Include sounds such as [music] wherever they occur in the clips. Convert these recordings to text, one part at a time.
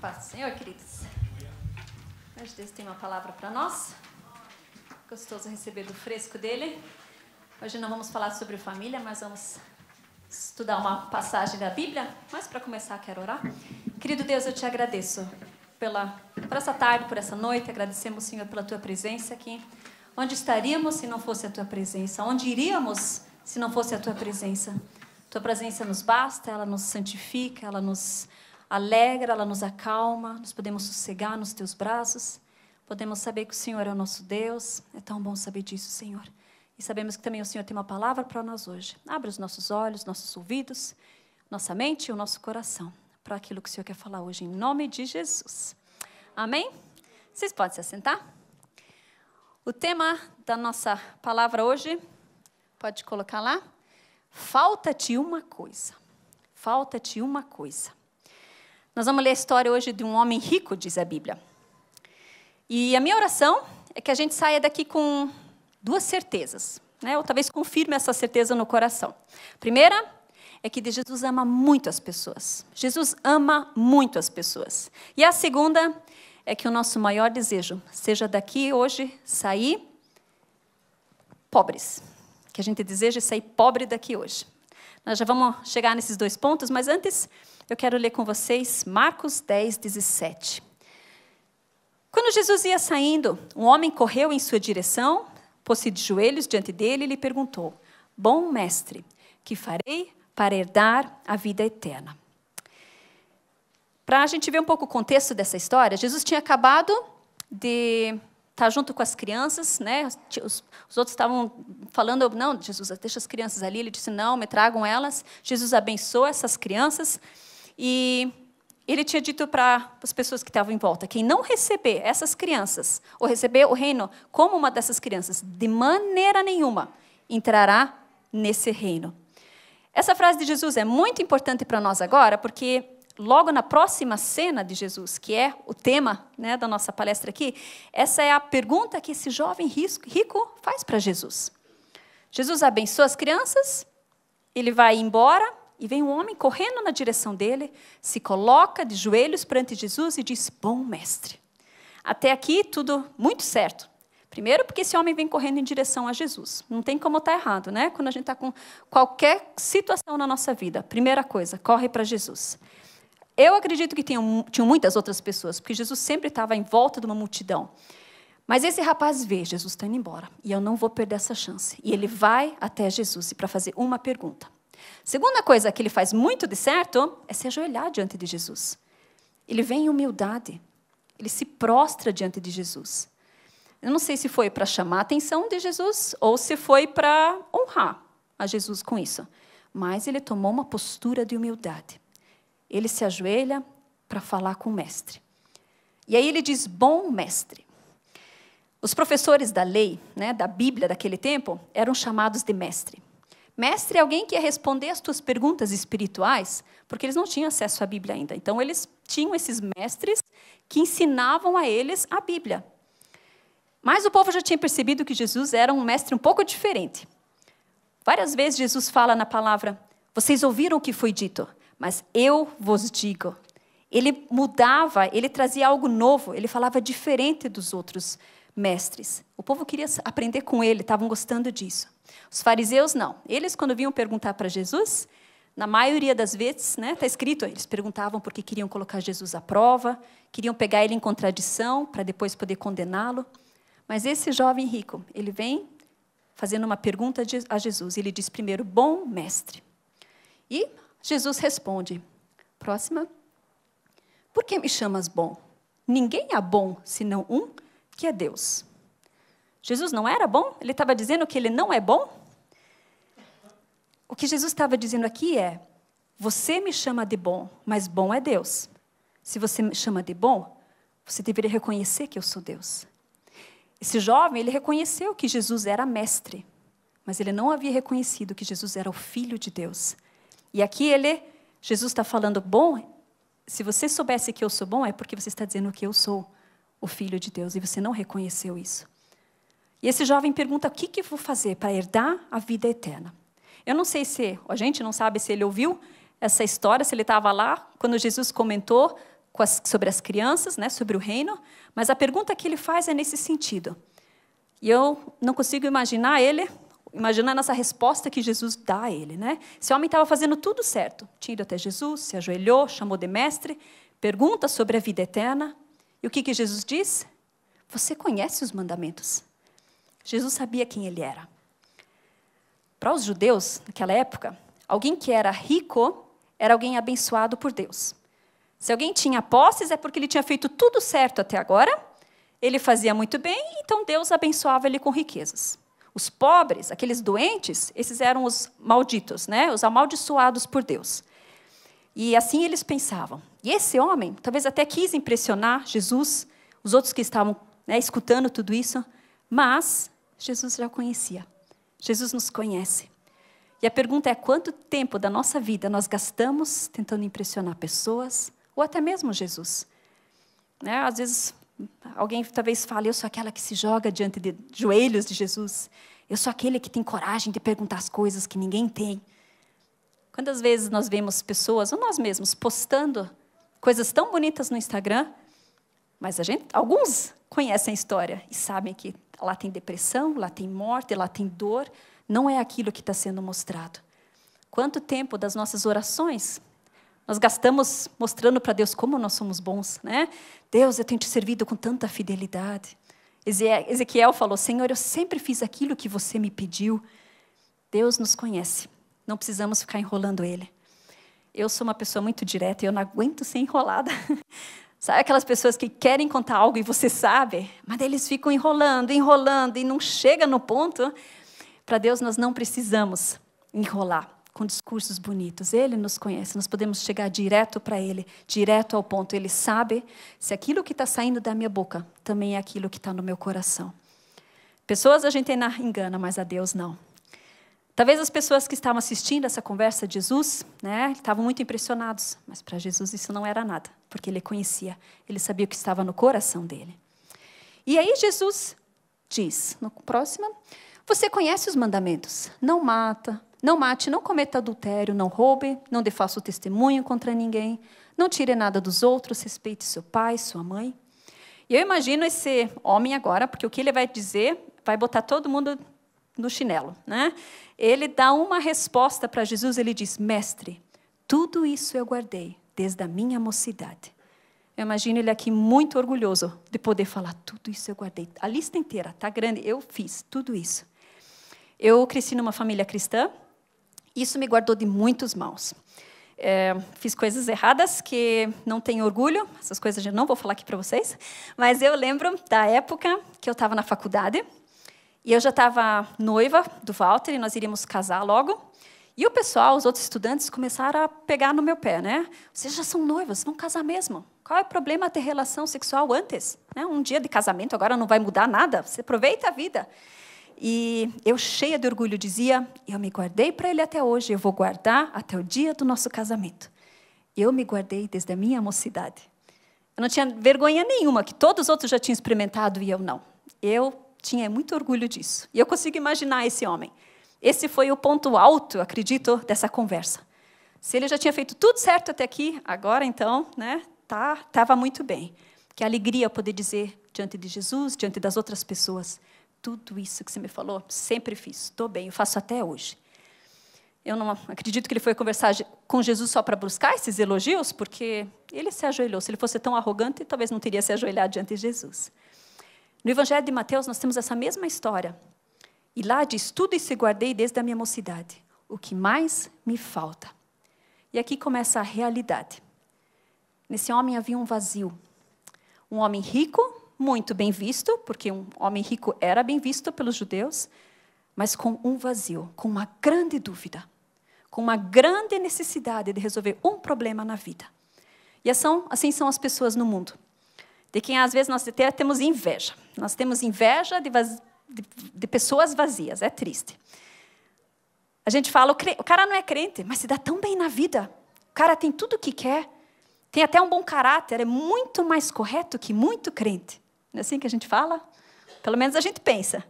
Paz do Senhor, queridos. Hoje Deus tem uma palavra para nós. Gostoso receber do fresco dele. Hoje não vamos falar sobre família, mas vamos estudar uma passagem da Bíblia. Mas para começar, quero orar. Querido Deus, eu te agradeço pela, por essa tarde, por essa noite. Agradecemos, Senhor, pela tua presença aqui. Onde estaríamos se não fosse a tua presença? Onde iríamos se não fosse a tua presença? Tua presença nos basta, ela nos santifica, ela nos alegra, ela nos acalma, nós podemos sossegar nos teus braços, podemos saber que o Senhor é o nosso Deus. É tão bom saber disso, Senhor. E sabemos que também o Senhor tem uma palavra para nós hoje. Abre os nossos olhos, nossos ouvidos, nossa mente e o nosso coração para aquilo que o Senhor quer falar hoje, em nome de Jesus. Amém? Vocês podem se assentar? O tema da nossa palavra hoje, pode colocar lá? Falta-te uma coisa. Falta-te uma coisa. Nós vamos ler a história hoje de um homem rico, diz a Bíblia. E a minha oração é que a gente saia daqui com duas certezas, né? ou talvez confirme essa certeza no coração. Primeira é que Jesus ama muito as pessoas. Jesus ama muito as pessoas. E a segunda é que o nosso maior desejo seja daqui hoje sair pobres. Que a gente deseja sair pobre daqui hoje. Nós já vamos chegar nesses dois pontos, mas antes eu quero ler com vocês Marcos 10, 17. Quando Jesus ia saindo, um homem correu em sua direção, pôs-se de joelhos diante dele e lhe perguntou: Bom mestre, que farei para herdar a vida eterna? Para a gente ver um pouco o contexto dessa história, Jesus tinha acabado de estar tá junto com as crianças, né? Os, os outros estavam falando, não, Jesus, deixa as crianças ali. Ele disse, não, me tragam elas. Jesus abençoa essas crianças. E ele tinha dito para as pessoas que estavam em volta: quem não receber essas crianças, ou receber o reino como uma dessas crianças, de maneira nenhuma entrará nesse reino. Essa frase de Jesus é muito importante para nós agora, porque logo na próxima cena de Jesus, que é o tema né, da nossa palestra aqui, essa é a pergunta que esse jovem rico faz para Jesus. Jesus abençoa as crianças, ele vai embora e vem um homem correndo na direção dele, se coloca de joelhos perante Jesus e diz: Bom mestre. Até aqui tudo muito certo. Primeiro, porque esse homem vem correndo em direção a Jesus. Não tem como estar tá errado, né? Quando a gente está com qualquer situação na nossa vida, primeira coisa, corre para Jesus. Eu acredito que tinham, muitas outras pessoas, porque Jesus sempre estava em volta de uma multidão. Mas esse rapaz vê, Jesus está indo embora, e eu não vou perder essa chance. E ele vai até Jesus para fazer uma pergunta. Segunda coisa que ele faz muito de certo é se ajoelhar diante de Jesus. Ele vem em humildade. Ele se prostra diante de Jesus. Eu não sei se foi para chamar a atenção de Jesus ou se foi para honrar a Jesus com isso. Mas ele tomou uma postura de humildade. Ele se ajoelha para falar com o mestre. E aí ele diz: Bom mestre. Os professores da lei, né, da Bíblia daquele tempo, eram chamados de mestre. Mestre, alguém que ia responder as tuas perguntas espirituais? Porque eles não tinham acesso à Bíblia ainda. Então, eles tinham esses mestres que ensinavam a eles a Bíblia. Mas o povo já tinha percebido que Jesus era um mestre um pouco diferente. Várias vezes Jesus fala na palavra: Vocês ouviram o que foi dito, mas eu vos digo. Ele mudava, ele trazia algo novo, ele falava diferente dos outros mestres. O povo queria aprender com ele, estavam gostando disso. Os fariseus não. Eles, quando vinham perguntar para Jesus, na maioria das vezes, está né, tá escrito, eles perguntavam porque queriam colocar Jesus à prova, queriam pegar ele em contradição para depois poder condená-lo. Mas esse jovem rico, ele vem fazendo uma pergunta a Jesus. Ele diz primeiro, bom mestre. E Jesus responde, próxima, por que me chamas bom? Ninguém é bom senão um que é Deus. Jesus não era bom? Ele estava dizendo que ele não é bom? O que Jesus estava dizendo aqui é: você me chama de bom, mas bom é Deus. Se você me chama de bom, você deveria reconhecer que eu sou Deus. Esse jovem, ele reconheceu que Jesus era mestre, mas ele não havia reconhecido que Jesus era o filho de Deus. E aqui ele, Jesus está falando: bom, se você soubesse que eu sou bom, é porque você está dizendo que eu sou o filho de Deus e você não reconheceu isso. E esse jovem pergunta: o que, que vou fazer para herdar a vida eterna? Eu não sei se, a gente não sabe se ele ouviu essa história, se ele estava lá quando Jesus comentou as, sobre as crianças, né, sobre o reino, mas a pergunta que ele faz é nesse sentido. E eu não consigo imaginar ele, imaginando essa resposta que Jesus dá a ele. Né? Esse homem estava fazendo tudo certo, tinha ido até Jesus, se ajoelhou, chamou de mestre, pergunta sobre a vida eterna. E o que, que Jesus diz? Você conhece os mandamentos. Jesus sabia quem ele era. Para os judeus, naquela época, alguém que era rico era alguém abençoado por Deus. Se alguém tinha posses, é porque ele tinha feito tudo certo até agora, ele fazia muito bem, então Deus abençoava ele com riquezas. Os pobres, aqueles doentes, esses eram os malditos, né? os amaldiçoados por Deus. E assim eles pensavam. E esse homem, talvez até quis impressionar Jesus, os outros que estavam né, escutando tudo isso, mas Jesus já conhecia. Jesus nos conhece. E a pergunta é: quanto tempo da nossa vida nós gastamos tentando impressionar pessoas ou até mesmo Jesus? Né? Às vezes, alguém talvez fale: eu sou aquela que se joga diante de joelhos de Jesus. Eu sou aquele que tem coragem de perguntar as coisas que ninguém tem. Quantas vezes nós vemos pessoas, ou nós mesmos, postando coisas tão bonitas no Instagram, mas a gente, alguns conhecem a história e sabem que Lá tem depressão, lá tem morte, lá tem dor. Não é aquilo que está sendo mostrado. Quanto tempo das nossas orações nós gastamos mostrando para Deus como nós somos bons, né? Deus, eu tenho te servido com tanta fidelidade. Ezequiel falou: Senhor, eu sempre fiz aquilo que você me pediu. Deus nos conhece. Não precisamos ficar enrolando ele. Eu sou uma pessoa muito direta e eu não aguento ser enrolada. [laughs] Sabe aquelas pessoas que querem contar algo e você sabe, mas eles ficam enrolando, enrolando e não chega no ponto? Para Deus nós não precisamos enrolar com discursos bonitos. Ele nos conhece, nós podemos chegar direto para ele, direto ao ponto. Ele sabe se aquilo que está saindo da minha boca também é aquilo que está no meu coração. Pessoas a gente engana, mas a Deus não. Talvez as pessoas que estavam assistindo essa conversa de Jesus, né, estavam muito impressionados, mas para Jesus isso não era nada, porque ele conhecia, ele sabia o que estava no coração dele. E aí Jesus diz, no próximo, você conhece os mandamentos: não mata, não mate, não cometa adultério, não roube, não defaça o testemunho contra ninguém, não tire nada dos outros, respeite seu pai, sua mãe. E eu imagino esse homem agora, porque o que ele vai dizer vai botar todo mundo no chinelo. Né? Ele dá uma resposta para Jesus, ele diz: Mestre, tudo isso eu guardei desde a minha mocidade. Eu imagino ele aqui muito orgulhoso de poder falar: tudo isso eu guardei. A lista inteira, tá grande, eu fiz tudo isso. Eu cresci numa família cristã, isso me guardou de muitos maus. É, fiz coisas erradas que não tenho orgulho, essas coisas eu não vou falar aqui para vocês, mas eu lembro da época que eu estava na faculdade e eu já estava noiva do Walter e nós iríamos casar logo. E o pessoal, os outros estudantes, começaram a pegar no meu pé, né? Vocês já são noivos, vão casar mesmo. Qual é o problema ter relação sexual antes? Né? Um dia de casamento agora não vai mudar nada. Você aproveita a vida. E eu, cheia de orgulho, dizia: Eu me guardei para ele até hoje, eu vou guardar até o dia do nosso casamento. Eu me guardei desde a minha mocidade. Eu não tinha vergonha nenhuma, que todos os outros já tinham experimentado e eu não. Eu tinha muito orgulho disso. E eu consigo imaginar esse homem. Esse foi o ponto alto, acredito, dessa conversa. Se ele já tinha feito tudo certo até aqui, agora então, né, tá, tava muito bem. Que alegria poder dizer diante de Jesus, diante das outras pessoas, tudo isso que você me falou, sempre fiz, estou bem, eu faço até hoje. Eu não acredito que ele foi conversar com Jesus só para buscar esses elogios, porque ele se ajoelhou. Se ele fosse tão arrogante, talvez não teria se ajoelhado diante de Jesus. No Evangelho de Mateus, nós temos essa mesma história. E lá diz: Tudo isso guardei desde a minha mocidade. O que mais me falta? E aqui começa a realidade. Nesse homem havia um vazio. Um homem rico, muito bem visto, porque um homem rico era bem visto pelos judeus, mas com um vazio, com uma grande dúvida, com uma grande necessidade de resolver um problema na vida. E assim, assim são as pessoas no mundo de quem às vezes nós até temos inveja. Nós temos inveja de, vaz... de, de pessoas vazias, é triste. A gente fala, o, cre... o cara não é crente, mas se dá tão bem na vida. O cara tem tudo o que quer, tem até um bom caráter, é muito mais correto que muito crente. Não é assim que a gente fala? Pelo menos a gente pensa.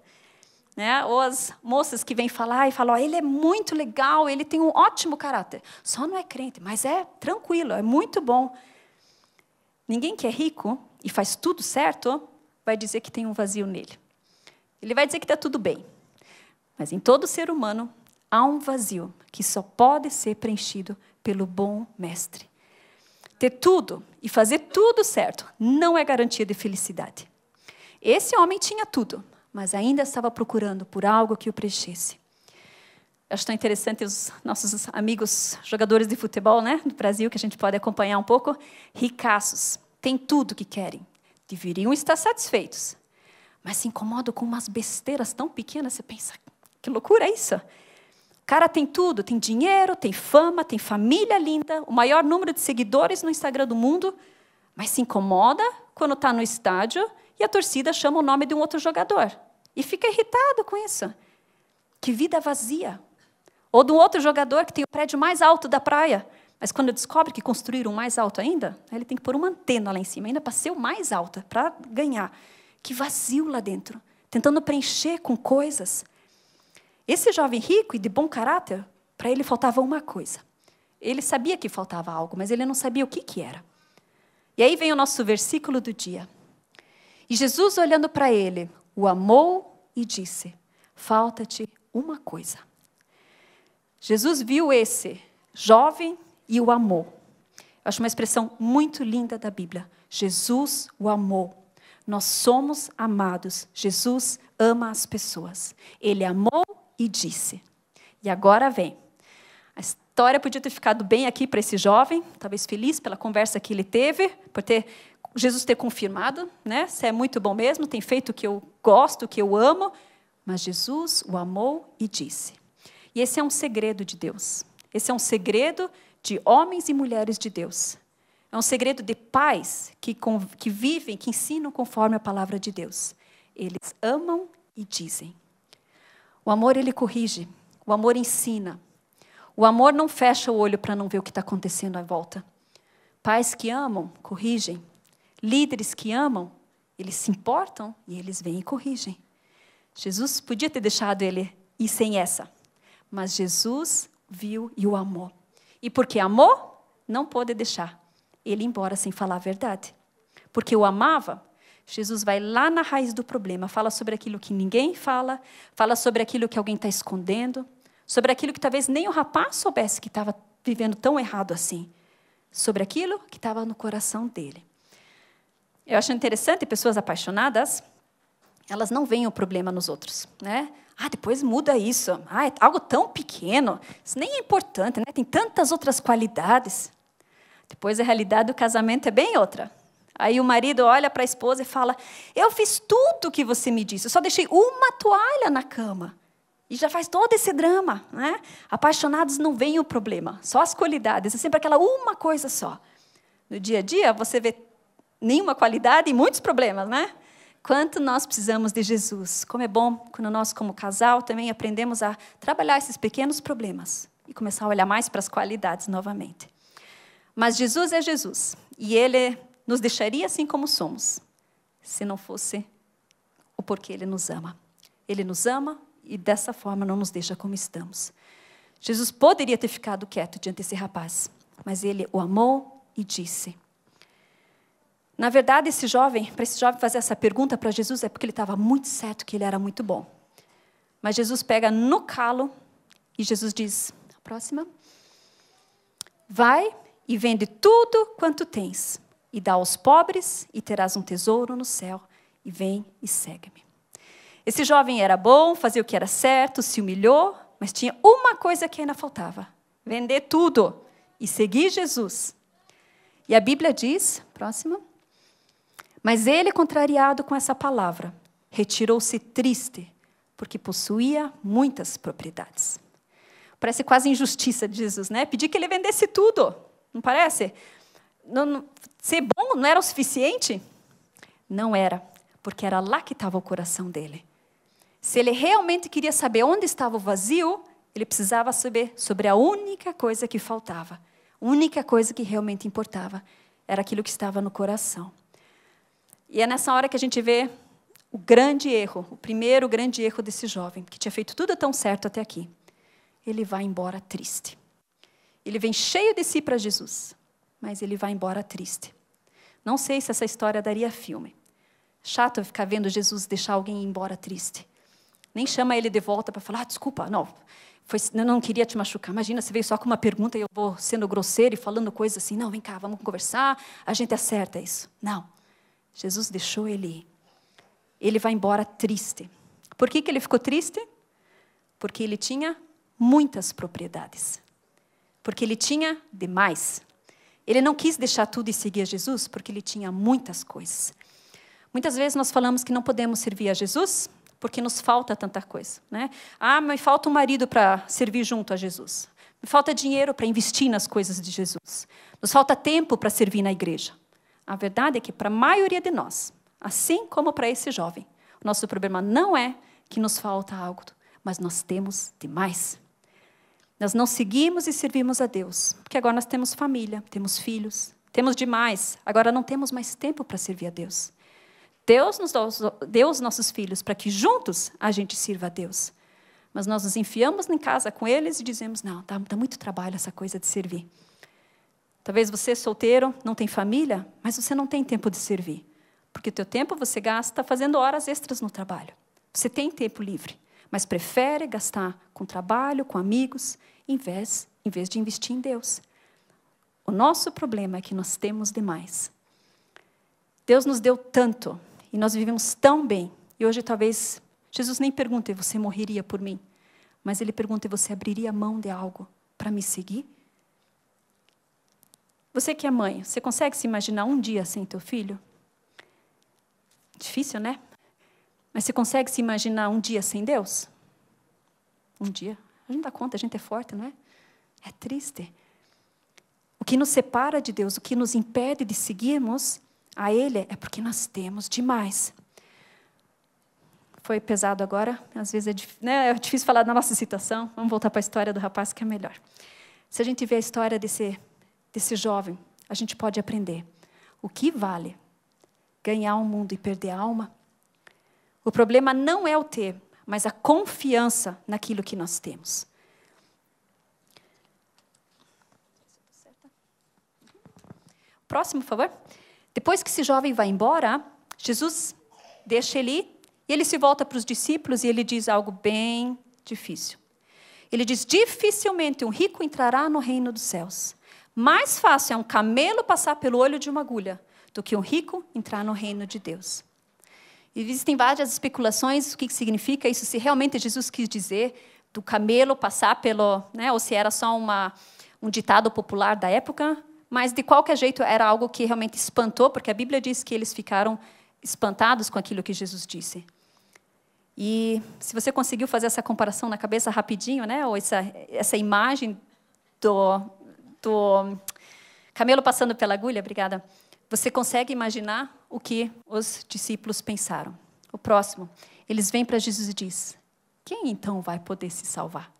Né? Ou as moças que vêm falar e falam, oh, ele é muito legal, ele tem um ótimo caráter. Só não é crente, mas é tranquilo, é muito bom. Ninguém que é rico e faz tudo certo, vai dizer que tem um vazio nele. Ele vai dizer que está tudo bem. Mas em todo ser humano há um vazio que só pode ser preenchido pelo bom mestre. Ter tudo e fazer tudo certo não é garantia de felicidade. Esse homem tinha tudo, mas ainda estava procurando por algo que o preenchesse. Acho tão interessante os nossos amigos jogadores de futebol né, do Brasil, que a gente pode acompanhar um pouco, ricaços têm tudo que querem. Deveriam estar satisfeitos. Mas se incomodam com umas besteiras tão pequenas, você pensa, que loucura é isso? O cara tem tudo, tem dinheiro, tem fama, tem família linda, o maior número de seguidores no Instagram do mundo, mas se incomoda quando está no estádio e a torcida chama o nome de um outro jogador. E fica irritado com isso. Que vida vazia. Ou de um outro jogador que tem o prédio mais alto da praia, mas quando descobre que construíram mais alto ainda, ele tem que pôr uma antena lá em cima, ainda para ser o mais alta, para ganhar. Que vazio lá dentro, tentando preencher com coisas. Esse jovem rico e de bom caráter, para ele faltava uma coisa. Ele sabia que faltava algo, mas ele não sabia o que, que era. E aí vem o nosso versículo do dia. E Jesus, olhando para ele, o amou e disse: Falta-te uma coisa. Jesus viu esse jovem e o amou. Eu acho uma expressão muito linda da Bíblia. Jesus o amou. Nós somos amados. Jesus ama as pessoas. Ele amou e disse. E agora vem. A história podia ter ficado bem aqui para esse jovem, talvez feliz pela conversa que ele teve, por ter Jesus ter confirmado, né? Você é muito bom mesmo, tem feito o que eu gosto, o que eu amo. Mas Jesus o amou e disse. E esse é um segredo de Deus. Esse é um segredo de homens e mulheres de Deus. É um segredo de pais que, que vivem, que ensinam conforme a palavra de Deus. Eles amam e dizem. O amor, ele corrige. O amor ensina. O amor não fecha o olho para não ver o que está acontecendo à volta. Pais que amam, corrigem. Líderes que amam, eles se importam e eles vêm e corrigem. Jesus podia ter deixado ele ir sem essa, mas Jesus viu e o amou. E porque amou, não pôde deixar ele embora sem falar a verdade. Porque o amava, Jesus vai lá na raiz do problema, fala sobre aquilo que ninguém fala, fala sobre aquilo que alguém está escondendo, sobre aquilo que talvez nem o rapaz soubesse que estava vivendo tão errado assim, sobre aquilo que estava no coração dele. Eu acho interessante pessoas apaixonadas, elas não veem o problema nos outros, né? Ah, depois muda isso. Ah, é algo tão pequeno. Isso nem é importante, né? Tem tantas outras qualidades. Depois a realidade do casamento é bem outra. Aí o marido olha para a esposa e fala: Eu fiz tudo o que você me disse, eu só deixei uma toalha na cama. E já faz todo esse drama, né? Apaixonados não vem o problema, só as qualidades, é sempre aquela uma coisa só. No dia a dia, você vê nenhuma qualidade e muitos problemas, né? quanto nós precisamos de Jesus. Como é bom quando nós, como casal, também aprendemos a trabalhar esses pequenos problemas e começar a olhar mais para as qualidades novamente. Mas Jesus é Jesus e ele nos deixaria assim como somos, se não fosse o porquê ele nos ama. Ele nos ama e dessa forma não nos deixa como estamos. Jesus poderia ter ficado quieto diante desse rapaz, mas ele o amou e disse: na verdade, esse jovem, para esse jovem fazer essa pergunta para Jesus, é porque ele estava muito certo que ele era muito bom. Mas Jesus pega no calo e Jesus diz: a próxima. Vai e vende tudo quanto tens, e dá aos pobres, e terás um tesouro no céu, e vem e segue-me. Esse jovem era bom, fazia o que era certo, se humilhou, mas tinha uma coisa que ainda faltava: vender tudo e seguir Jesus. E a Bíblia diz, próxima, mas ele, contrariado com essa palavra, retirou-se triste, porque possuía muitas propriedades. Parece quase injustiça de Jesus, né? Pedir que ele vendesse tudo, não parece? Não, não, ser bom não era o suficiente? Não era, porque era lá que estava o coração dele. Se ele realmente queria saber onde estava o vazio, ele precisava saber sobre a única coisa que faltava, a única coisa que realmente importava, era aquilo que estava no coração. E é nessa hora que a gente vê o grande erro, o primeiro grande erro desse jovem, que tinha feito tudo tão certo até aqui. Ele vai embora triste. Ele vem cheio de si para Jesus, mas ele vai embora triste. Não sei se essa história daria filme. Chato ficar vendo Jesus deixar alguém ir embora triste. Nem chama ele de volta para falar, ah, desculpa, não, foi, não, não queria te machucar. Imagina, você veio só com uma pergunta e eu vou sendo grosseiro e falando coisas assim, não, vem cá, vamos conversar, a gente acerta isso. Não. Jesus deixou ele ir. Ele vai embora triste. Por que, que ele ficou triste? Porque ele tinha muitas propriedades. Porque ele tinha demais. Ele não quis deixar tudo e seguir a Jesus porque ele tinha muitas coisas. Muitas vezes nós falamos que não podemos servir a Jesus porque nos falta tanta coisa. Né? Ah, me falta um marido para servir junto a Jesus. Me falta dinheiro para investir nas coisas de Jesus. Nos falta tempo para servir na igreja. A verdade é que para a maioria de nós, assim como para esse jovem, o nosso problema não é que nos falta algo, mas nós temos demais. Nós não seguimos e servimos a Deus, porque agora nós temos família, temos filhos, temos demais, agora não temos mais tempo para servir a Deus. Deus nos deu os nossos filhos para que juntos a gente sirva a Deus. Mas nós nos enfiamos em casa com eles e dizemos: não, dá, tá, dá tá muito trabalho essa coisa de servir. Talvez você solteiro, não tem família, mas você não tem tempo de servir. Porque o teu tempo você gasta fazendo horas extras no trabalho. Você tem tempo livre, mas prefere gastar com trabalho, com amigos, em vez, em vez de investir em Deus. O nosso problema é que nós temos demais. Deus nos deu tanto e nós vivemos tão bem. E hoje talvez Jesus nem pergunte você morreria por mim, mas ele pergunta você abriria mão de algo para me seguir? Você que é mãe, você consegue se imaginar um dia sem teu filho? Difícil, né? Mas você consegue se imaginar um dia sem Deus? Um dia. A gente dá conta, a gente é forte, não é? É triste. O que nos separa de Deus, o que nos impede de seguirmos a Ele, é porque nós temos demais. Foi pesado agora, às vezes é, difícil, né? é difícil falar da nossa citação. Vamos voltar para a história do rapaz que é melhor. Se a gente vê a história desse desse jovem, a gente pode aprender o que vale ganhar o um mundo e perder a alma. O problema não é o ter, mas a confiança naquilo que nós temos. Próximo, por favor. Depois que esse jovem vai embora, Jesus deixa ele e ele se volta para os discípulos e ele diz algo bem difícil. Ele diz: Dificilmente um rico entrará no reino dos céus. Mais fácil é um camelo passar pelo olho de uma agulha do que um rico entrar no reino de Deus. Existem várias especulações o que significa isso, se realmente Jesus quis dizer do camelo passar pelo, né, ou se era só uma, um ditado popular da época, mas de qualquer jeito era algo que realmente espantou, porque a Bíblia diz que eles ficaram espantados com aquilo que Jesus disse. E se você conseguiu fazer essa comparação na cabeça rapidinho, né, ou essa, essa imagem do, do Camelo Passando pela Agulha, obrigada. Você consegue imaginar o que os discípulos pensaram? O próximo, eles vêm para Jesus e diz: Quem então vai poder se salvar?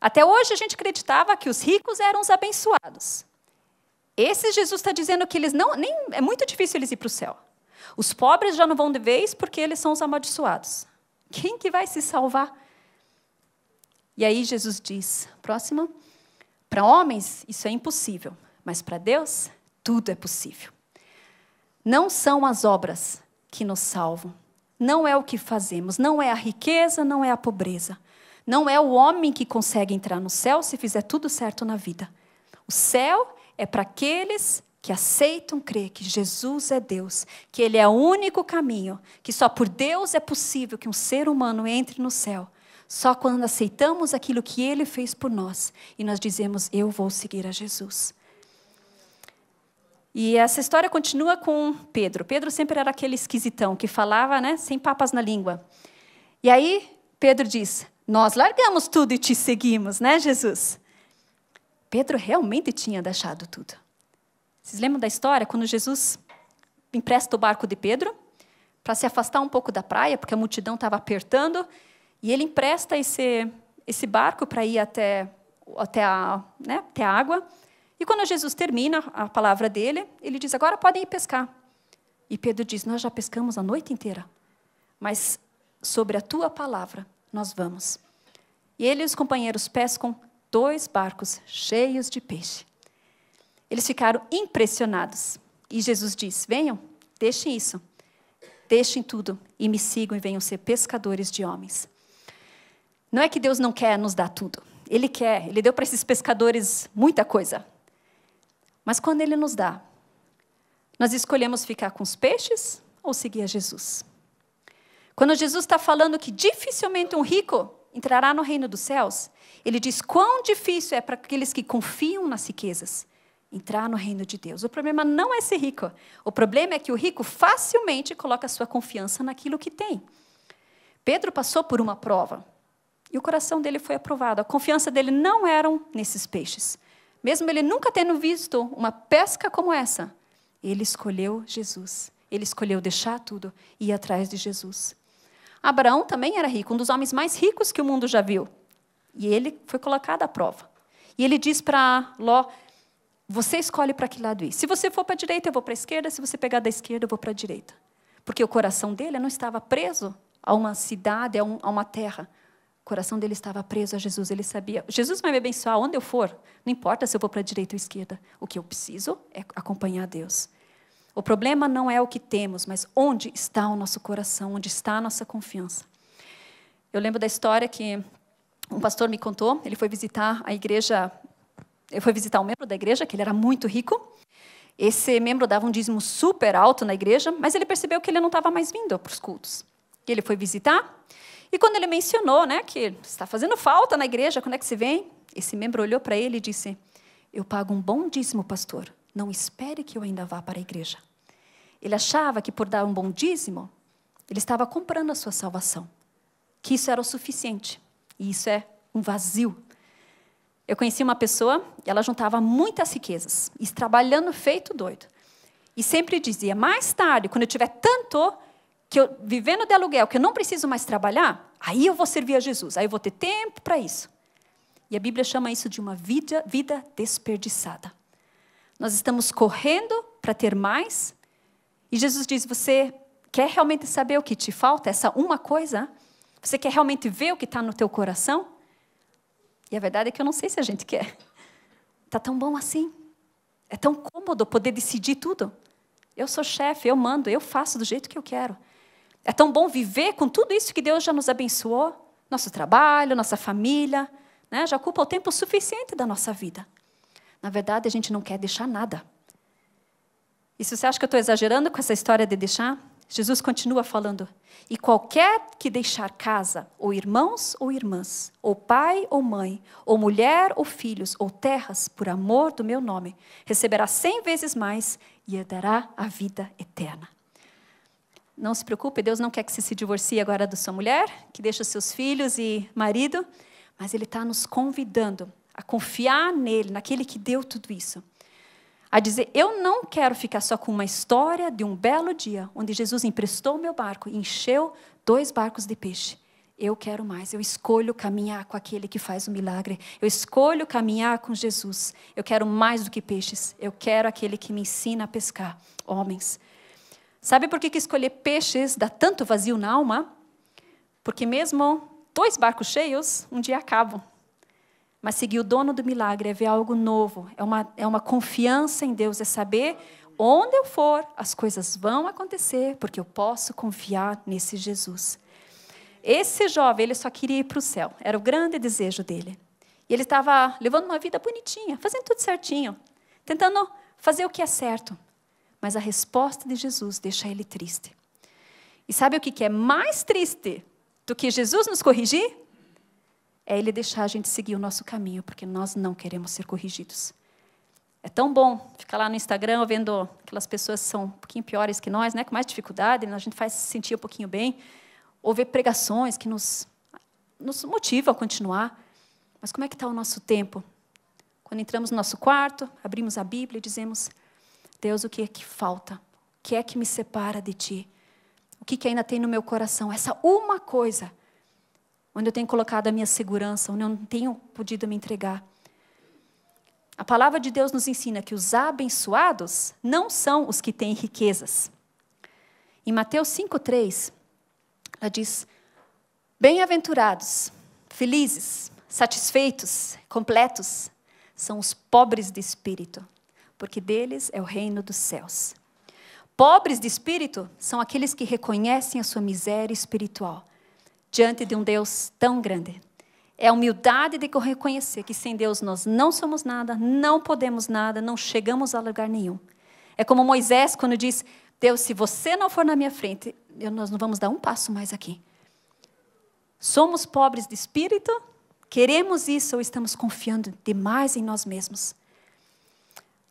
Até hoje a gente acreditava que os ricos eram os abençoados. Esse Jesus está dizendo que eles não, nem é muito difícil eles ir para o céu. Os pobres já não vão de vez porque eles são os amaldiçoados. Quem que vai se salvar? E aí Jesus diz, próxima, para homens, isso é impossível, mas para Deus, tudo é possível. Não são as obras que nos salvam, não é o que fazemos, não é a riqueza, não é a pobreza, não é o homem que consegue entrar no céu se fizer tudo certo na vida. O céu é para aqueles que aceitam crer que Jesus é Deus, que Ele é o único caminho, que só por Deus é possível que um ser humano entre no céu só quando aceitamos aquilo que Ele fez por nós e nós dizemos: Eu vou seguir a Jesus. E essa história continua com Pedro. Pedro sempre era aquele esquisitão que falava, né, sem papas na língua. E aí Pedro diz: Nós largamos tudo e te seguimos, né, Jesus? Pedro realmente tinha deixado tudo. Vocês lembram da história quando Jesus empresta o barco de Pedro para se afastar um pouco da praia, porque a multidão estava apertando? E ele empresta esse, esse barco para ir até, até, a, né, até a água. E quando Jesus termina a palavra dele, ele diz: Agora podem ir pescar. E Pedro diz: Nós já pescamos a noite inteira, mas sobre a tua palavra nós vamos. E ele e os companheiros pescam dois barcos cheios de peixe. Eles ficaram impressionados. E Jesus diz: Venham, deixem isso, deixem tudo e me sigam e venham ser pescadores de homens. Não é que Deus não quer nos dar tudo. Ele quer, ele deu para esses pescadores muita coisa. Mas quando ele nos dá, nós escolhemos ficar com os peixes ou seguir a Jesus. Quando Jesus está falando que dificilmente um rico entrará no reino dos céus, ele diz quão difícil é para aqueles que confiam nas riquezas entrar no reino de Deus. O problema não é ser rico. O problema é que o rico facilmente coloca sua confiança naquilo que tem. Pedro passou por uma prova. E o coração dele foi aprovado. A confiança dele não eram nesses peixes. Mesmo ele nunca tendo visto uma pesca como essa, ele escolheu Jesus. Ele escolheu deixar tudo e ir atrás de Jesus. Abraão também era rico, um dos homens mais ricos que o mundo já viu. E ele foi colocado à prova. E ele diz para Ló: Você escolhe para que lado ir. Se você for para a direita, eu vou para a esquerda. Se você pegar da esquerda, eu vou para a direita. Porque o coração dele não estava preso a uma cidade, a, a uma terra. O coração dele estava preso a Jesus. Ele sabia: Jesus vai me abençoar onde eu for. Não importa se eu vou para a direita ou esquerda. O que eu preciso é acompanhar Deus. O problema não é o que temos, mas onde está o nosso coração, onde está a nossa confiança. Eu lembro da história que um pastor me contou. Ele foi visitar a igreja. Ele foi visitar um membro da igreja que ele era muito rico. Esse membro dava um dízimo super alto na igreja, mas ele percebeu que ele não estava mais vindo para os cultos. E ele foi visitar. E quando ele mencionou né, que está fazendo falta na igreja, quando é que se vem? Esse membro olhou para ele e disse: Eu pago um bom dízimo, pastor. Não espere que eu ainda vá para a igreja. Ele achava que por dar um bom dízimo, ele estava comprando a sua salvação. Que isso era o suficiente. E isso é um vazio. Eu conheci uma pessoa, ela juntava muitas riquezas, e trabalhando feito doido. E sempre dizia: mais tarde, quando eu tiver tanto, que eu vivendo de aluguel, que eu não preciso mais trabalhar, aí eu vou servir a Jesus, aí eu vou ter tempo para isso. E a Bíblia chama isso de uma vida, vida desperdiçada. Nós estamos correndo para ter mais, e Jesus diz: Você quer realmente saber o que te falta, essa uma coisa? Você quer realmente ver o que está no teu coração? E a verdade é que eu não sei se a gente quer. Está [laughs] tão bom assim. É tão cômodo poder decidir tudo. Eu sou chefe, eu mando, eu faço do jeito que eu quero. É tão bom viver com tudo isso que Deus já nos abençoou, nosso trabalho, nossa família, né? já ocupa o tempo suficiente da nossa vida. Na verdade, a gente não quer deixar nada. E se você acha que eu estou exagerando com essa história de deixar, Jesus continua falando: E qualquer que deixar casa, ou irmãos ou irmãs, ou pai ou mãe, ou mulher ou filhos, ou terras, por amor do meu nome, receberá cem vezes mais e herdará a vida eterna. Não se preocupe, Deus não quer que você se divorcie agora da sua mulher, que deixa seus filhos e marido, mas Ele está nos convidando a confiar nele, naquele que deu tudo isso. A dizer: Eu não quero ficar só com uma história de um belo dia, onde Jesus emprestou meu barco e encheu dois barcos de peixe. Eu quero mais, eu escolho caminhar com aquele que faz o milagre, eu escolho caminhar com Jesus. Eu quero mais do que peixes, eu quero aquele que me ensina a pescar, homens Sabe por que, escolher peixes dá tanto vazio na alma? Porque mesmo dois barcos cheios, um dia acabam. Mas seguir o dono do milagre é ver algo novo, é uma, é uma confiança em Deus, é saber onde eu for, as coisas vão acontecer, porque eu posso confiar nesse Jesus. Esse jovem, ele só queria ir para o céu, era o grande desejo dele. E ele estava levando uma vida bonitinha, fazendo tudo certinho, tentando fazer o que é certo. Mas a resposta de Jesus deixa ele triste. E sabe o que é mais triste do que Jesus nos corrigir? É ele deixar a gente seguir o nosso caminho, porque nós não queremos ser corrigidos. É tão bom ficar lá no Instagram vendo aquelas pessoas que são um pouquinho piores que nós, né, com mais dificuldade, a gente faz se sentir um pouquinho bem, ou ver pregações que nos, nos motivam a continuar. Mas como é que está o nosso tempo? Quando entramos no nosso quarto, abrimos a Bíblia e dizemos: Deus, o que é que falta? O que é que me separa de ti? O que, que ainda tem no meu coração? Essa uma coisa onde eu tenho colocado a minha segurança, onde eu não tenho podido me entregar. A palavra de Deus nos ensina que os abençoados não são os que têm riquezas. Em Mateus 5,3, ela diz: Bem-aventurados, felizes, satisfeitos, completos, são os pobres de espírito, porque deles é o reino dos céus. Pobres de espírito são aqueles que reconhecem a sua miséria espiritual diante de um Deus tão grande. É a humildade de reconhecer que sem Deus nós não somos nada, não podemos nada, não chegamos a lugar nenhum. É como Moisés quando diz: Deus, se você não for na minha frente, nós não vamos dar um passo mais aqui. Somos pobres de espírito, queremos isso ou estamos confiando demais em nós mesmos?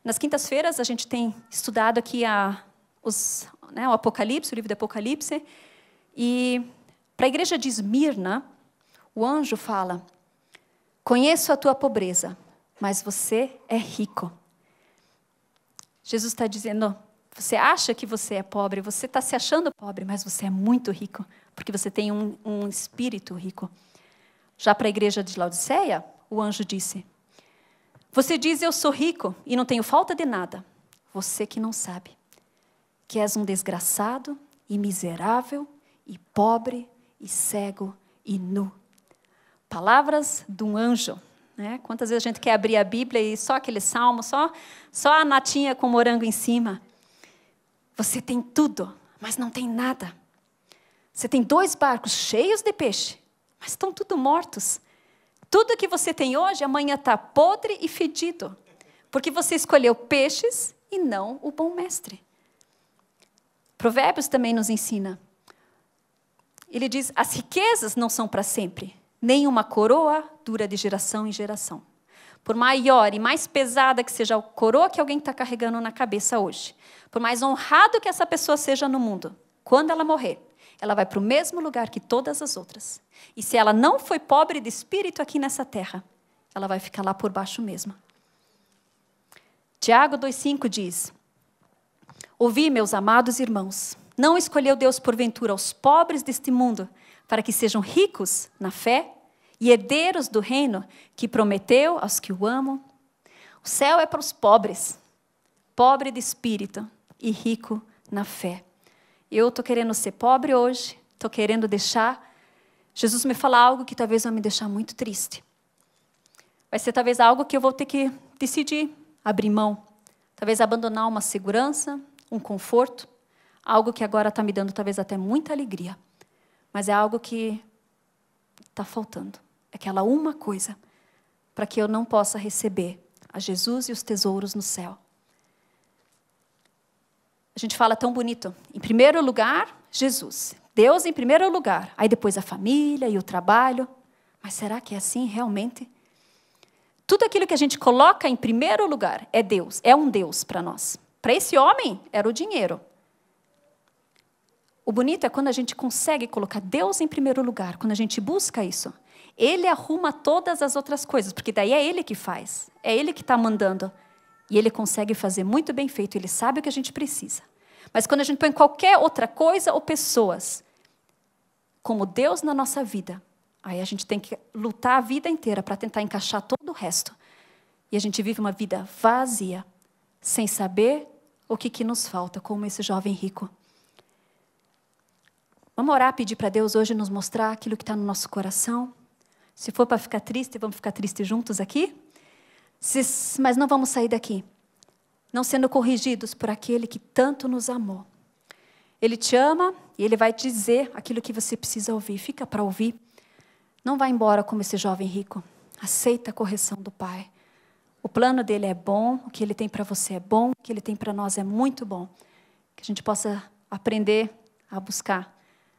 Nas quintas-feiras, a gente tem estudado aqui a, os, né, o Apocalipse, o livro do Apocalipse. E para a igreja de Esmirna, o anjo fala: Conheço a tua pobreza, mas você é rico. Jesus está dizendo: Você acha que você é pobre, você está se achando pobre, mas você é muito rico, porque você tem um, um espírito rico. Já para a igreja de Laodiceia, o anjo disse: você diz: Eu sou rico e não tenho falta de nada. Você que não sabe que és um desgraçado e miserável e pobre e cego e nu. Palavras de um anjo. Né? Quantas vezes a gente quer abrir a Bíblia e só aquele salmo, só, só a natinha com morango em cima. Você tem tudo, mas não tem nada. Você tem dois barcos cheios de peixe, mas estão tudo mortos. Tudo que você tem hoje, amanhã está podre e fedido, porque você escolheu peixes e não o bom mestre. Provérbios também nos ensina. Ele diz: as riquezas não são para sempre, nem uma coroa dura de geração em geração. Por maior e mais pesada que seja a coroa que alguém está carregando na cabeça hoje, por mais honrado que essa pessoa seja no mundo, quando ela morrer, ela vai para o mesmo lugar que todas as outras. E se ela não foi pobre de espírito aqui nessa terra, ela vai ficar lá por baixo mesmo. Tiago 2,5 diz: Ouvi, meus amados irmãos, não escolheu Deus porventura os pobres deste mundo, para que sejam ricos na fé e herdeiros do reino que prometeu aos que o amam. O céu é para os pobres, pobre de espírito e rico na fé. Eu estou querendo ser pobre hoje, estou querendo deixar. Jesus me fala algo que talvez vai me deixar muito triste. Vai ser talvez algo que eu vou ter que decidir abrir mão. Talvez abandonar uma segurança, um conforto, algo que agora está me dando talvez até muita alegria, mas é algo que está faltando. Aquela uma coisa para que eu não possa receber a Jesus e os tesouros no céu a gente fala tão bonito. Em primeiro lugar, Jesus. Deus em primeiro lugar. Aí depois a família e o trabalho. Mas será que é assim realmente? Tudo aquilo que a gente coloca em primeiro lugar é Deus, é um Deus para nós. Para esse homem, era o dinheiro. O bonito é quando a gente consegue colocar Deus em primeiro lugar, quando a gente busca isso. Ele arruma todas as outras coisas, porque daí é ele que faz, é ele que está mandando. E ele consegue fazer muito bem feito, ele sabe o que a gente precisa. Mas quando a gente põe qualquer outra coisa ou pessoas como Deus na nossa vida, aí a gente tem que lutar a vida inteira para tentar encaixar todo o resto. E a gente vive uma vida vazia, sem saber o que, que nos falta, como esse jovem rico. Vamos orar, pedir para Deus hoje nos mostrar aquilo que está no nosso coração. Se for para ficar triste, vamos ficar tristes juntos aqui? mas não vamos sair daqui, não sendo corrigidos por aquele que tanto nos amou. Ele te ama e ele vai te dizer aquilo que você precisa ouvir. Fica para ouvir. Não vá embora como esse jovem rico. Aceita a correção do Pai. O plano dele é bom, o que ele tem para você é bom, o que ele tem para nós é muito bom. Que a gente possa aprender a buscar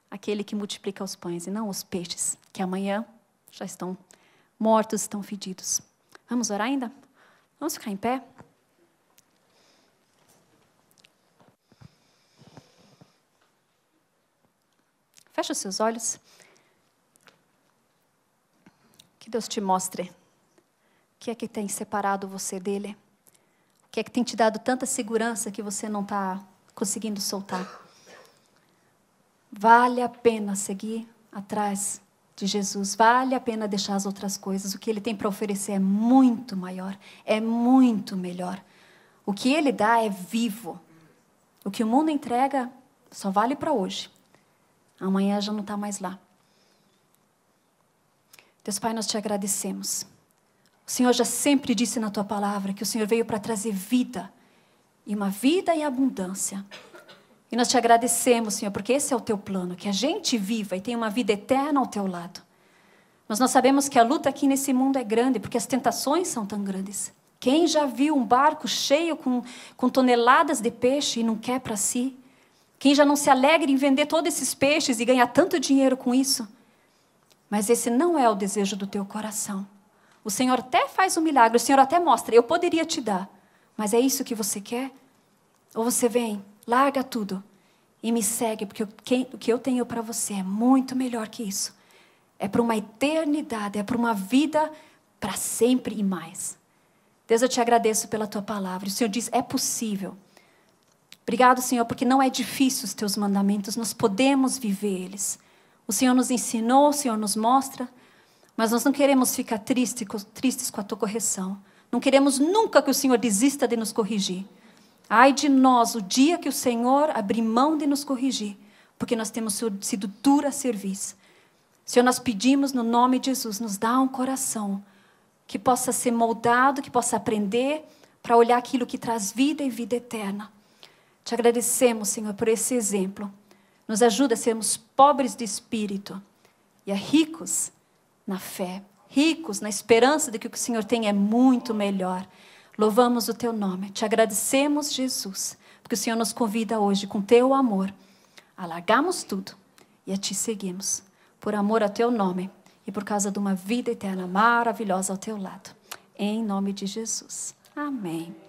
aquele que multiplica os pães e não os peixes, que amanhã já estão mortos, estão fedidos. Vamos orar ainda? Vamos ficar em pé? Fecha os seus olhos. Que Deus te mostre o que é que tem separado você dele. O que é que tem te dado tanta segurança que você não está conseguindo soltar. Vale a pena seguir atrás de Jesus. Vale a pena deixar as outras coisas. O que ele tem para oferecer é muito maior, é muito melhor. O que ele dá é vivo. O que o mundo entrega só vale para hoje. Amanhã já não está mais lá. Deus Pai, nós te agradecemos. O Senhor já sempre disse na tua palavra que o Senhor veio para trazer vida, e uma vida em abundância. E nós te agradecemos, Senhor, porque esse é o teu plano, que a gente viva e tenha uma vida eterna ao teu lado. Mas nós sabemos que a luta aqui nesse mundo é grande, porque as tentações são tão grandes. Quem já viu um barco cheio com, com toneladas de peixe e não quer para si? Quem já não se alegra em vender todos esses peixes e ganhar tanto dinheiro com isso? Mas esse não é o desejo do teu coração. O Senhor até faz um milagre, o Senhor até mostra, eu poderia te dar, mas é isso que você quer? Ou você vem Larga tudo e me segue, porque o que eu tenho para você é muito melhor que isso. É para uma eternidade, é para uma vida para sempre e mais. Deus, eu te agradeço pela tua palavra. O Senhor diz: é possível. Obrigado, Senhor, porque não é difícil os teus mandamentos, nós podemos viver eles. O Senhor nos ensinou, o Senhor nos mostra, mas nós não queremos ficar tristes, tristes com a tua correção. Não queremos nunca que o Senhor desista de nos corrigir. Ai de nós o dia que o Senhor abrir mão de nos corrigir, porque nós temos sido dura serviço. Senhor, nós pedimos no nome de Jesus, nos dá um coração que possa ser moldado, que possa aprender para olhar aquilo que traz vida e vida eterna. Te agradecemos, Senhor, por esse exemplo. Nos ajuda a sermos pobres de espírito e a ricos na fé, ricos na esperança de que o que o Senhor tem é muito melhor. Louvamos o teu nome, te agradecemos, Jesus, porque o Senhor nos convida hoje com teu amor. Alagamos tudo e a te seguimos, por amor ao teu nome e por causa de uma vida eterna maravilhosa ao teu lado. Em nome de Jesus. Amém.